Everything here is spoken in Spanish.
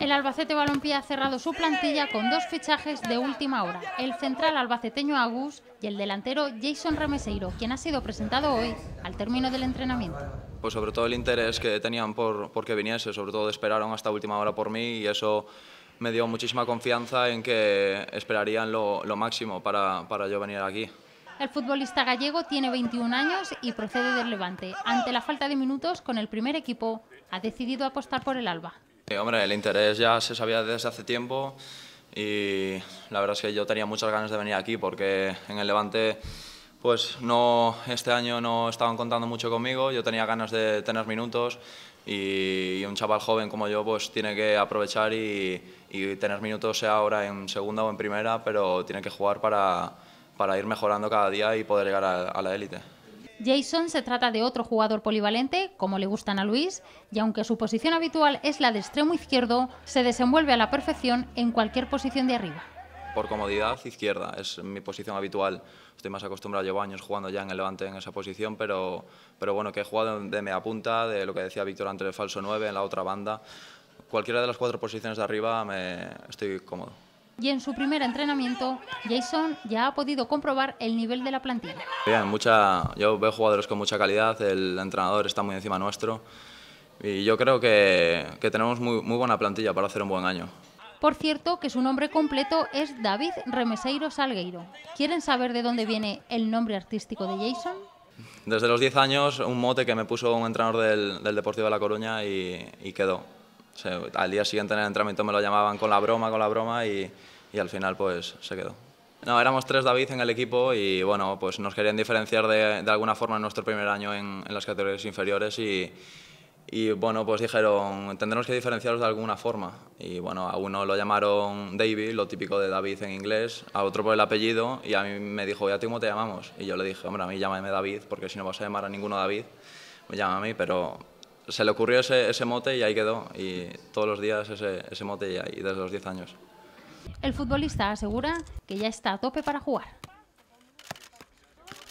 El Albacete Balompié ha cerrado su plantilla con dos fichajes de última hora, el central albaceteño Agus y el delantero Jason Remeseiro, quien ha sido presentado hoy al término del entrenamiento. Pues sobre todo el interés que tenían por, que viniese, sobre todo esperaron hasta última hora por mí y eso me dio muchísima confianza en que esperarían lo, máximo para, para yo venir aquí. El futbolista gallego tiene 21 años y procede del Levante. Ante la falta de minutos con el primer equipo, ha decidido apostar por el Alba. Eh, hombre, el interés ya se sabía desde hace tiempo y la verdad es que yo tenía muchas ganas de venir aquí porque en el Levante pues no, este año no estaban contando mucho conmigo, yo tenía ganas de tener minutos y, un chaval joven como yo pues tiene que aprovechar y, tener minutos sea ahora en segunda o en primera, pero tiene que jugar para, ir mejorando cada día y poder llegar a la élite. Jason se trata de otro jugador polivalente, como le gustan a Luis, y aunque su posición habitual es la de extremo izquierdo, se desenvuelve a la perfección en cualquier posición de arriba. Por comodidad, izquierda, es mi posición habitual. Estoy más acostumbrado, llevo años jugando ya en el Levante en esa posición, pero, pero bueno, que he jugado de me punta, de lo que decía Víctor antes, el falso 9, en la otra banda. Cualquiera de las cuatro posiciones de arriba me estoy cómodo y en su primer entrenamiento Jason ya ha podido comprobar el nivel de la plantilla. Bien, mucha, yo veo jugadores con mucha calidad, el entrenador está muy encima nuestro y yo creo que, tenemos muy, muy buena plantilla para hacer un buen año. Por cierto, que su nombre completo es David Remeseiro Salgueiro. ¿Quieren saber de dónde viene el nombre artístico de Jason? Desde los 10 años, un mote que me puso un entrenador del, Deportivo de La Coruña y, y quedó al día siguiente en el entrenamiento me lo llamaban con la broma, con la broma y, al final pues se quedó. No, éramos tres David en el equipo y bueno, pues nos querían diferenciar de, alguna forma en nuestro primer año en, las categorías inferiores y, y, bueno, pues dijeron, tendremos que diferenciaros de alguna forma. Y bueno, a uno lo llamaron David, lo típico de David en inglés, a otro por el apellido y a mí me dijo, ya a cómo te llamamos? Y yo le dije, hombre, a mí llámame David porque si no vas a llamar a ninguno David, me llama a mí, pero se le ocurrió ese, mote y ahí quedó. Y todos los días ese, ese mote y, ahí, desde los 10 años. El futbolista asegura que ya está a tope para jugar.